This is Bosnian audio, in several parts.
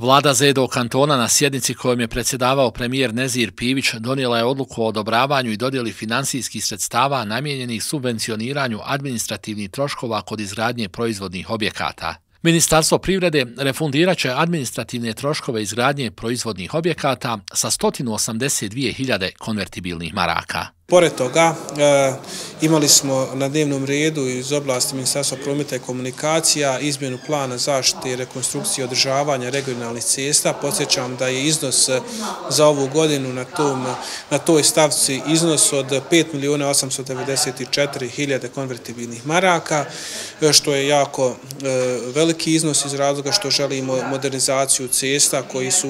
Vlada Zedo kantona na sjednici kojom je predsjedavao premijer Nezir Pivić donijela je odluku o odobravanju i dodjeli financijskih sredstava namijenjenih subvencioniranju administrativnih troškova kod izgradnje proizvodnih objekata. Ministarstvo privrede refundiraće administrativne troškove izgradnje proizvodnih objekata sa 182.000 konvertibilnih maraka. Pored toga, e, imali smo na dnevnom redu iz oblasti Ministarstva prometa i komunikacija izmjenu plana zaštite i rekonstrukcije održavanja regionalnih cesta. Podsećam da je iznos e, za ovu godinu na toj stavci iznos od 5.894.000 konvertibilnih maraka, e, što je jako veliki iznos iz razloga što želimo modernizaciju cesta koji su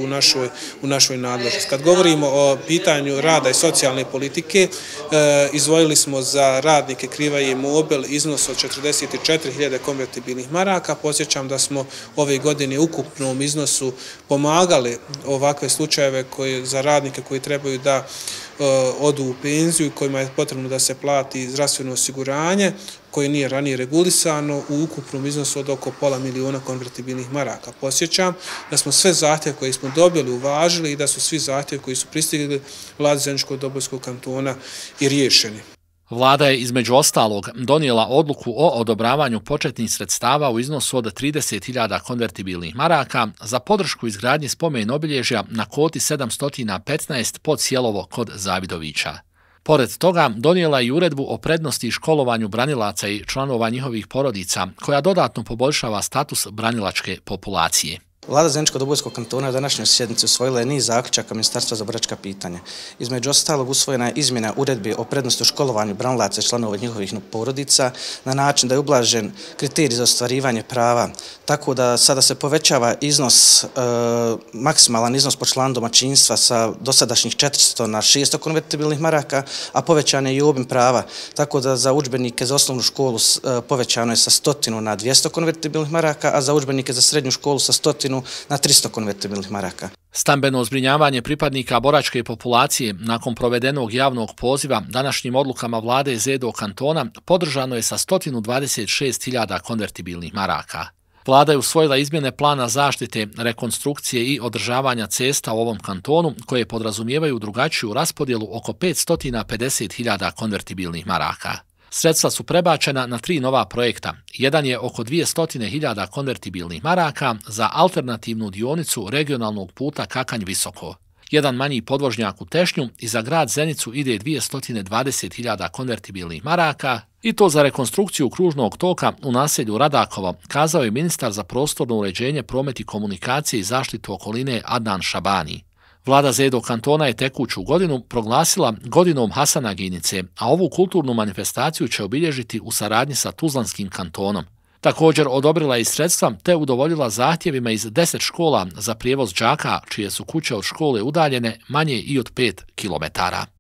u našoj nadležnosti. Kad govorimo o pitanju rada i socijalne politike, E, izvojili smo za radnike kriva i mobil iznos od 44.000 konvertibilnih maraka. Posjećam da smo ove godine ukupnom iznosu pomagali ovakve slučajeve za radnike koji trebaju da E, odu u penziju i kojima je potrebno da se plati zdravstveno osiguranje koje nije ranije regulisano u ukupnom iznosu od oko pola miliona konvertibilnih maraka. Posjećam da smo sve zahtjeve koje smo dobili uvažili i da su svi zahtjeve koji su pristigli vladi Zemljičkog dobojskog kantona i riješeni. Vlada je između ostalog donijela odluku o odobravanju početnih sredstava u iznosu od 30.000 konvertibilnih maraka za podršku izgradnje spomen obilježja na koti 715 pod Sjelovo kod Zavidovića. Pored toga, donijela je i uredbu o prednosti školovanju branilaca i članova njihovih porodica, koja dodatno poboljšava status branilačke populacije. Vlada Zeničko-Dobojskog kantona u današnjoj sjednici usvojila je niz zaključaka Ministarstva za boračka pitanja. Između ostalog usvojena je izmjena uredbi o prednosti u školovanju branlaca i članova njihovih porodica na način da je ublažen kriterij za ostvarivanje prava, tako da sada se povećava iznos, e, maksimalan iznos po članu domaćinstva sa dosadašnjih 400 na 600 konvertibilnih maraka, a povećan je i objem prava, tako da za učbenike za osnovnu školu e, povećano je sa 100 na 200 konvertibilnih maraka, a za učbenike za srednju školu sa 100 Prištinu na 300 konvertibilnih maraka. Stambeno zbrinjavanje pripadnika boračke populacije nakon provedenog javnog poziva današnjim odlukama vlade Zedo kantona podržano je sa 126.000 konvertibilnih maraka. Vlada je usvojila izmjene plana zaštite, rekonstrukcije i održavanja cesta u ovom kantonu koje podrazumijevaju drugačiju raspodjelu oko 550.000 konvertibilnih maraka. Sredstva su prebačena na tri nova projekta. Jedan je oko 200.000 konvertibilnih maraka za alternativnu dionicu regionalnog puta Kakanj Visoko. Jedan manji podvožnjak u Tešnju i za grad Zenicu ide 220.000 konvertibilnih maraka i to za rekonstrukciju kružnog toka u naselju Radakovo, kazao je ministar za prostorno uređenje, promet i komunikacije i zaštitu okoline Adnan Šabani. Vlada Zedo kantona je tekuću godinu proglasila godinom Hasana Ginice, a ovu kulturnu manifestaciju će obilježiti u saradnji sa Tuzlanskim kantonom. Također odobrila je sredstva te udovoljila zahtjevima iz 10 škola za prijevoz džaka čije su kuće od škole udaljene manje i od 5 kilometara.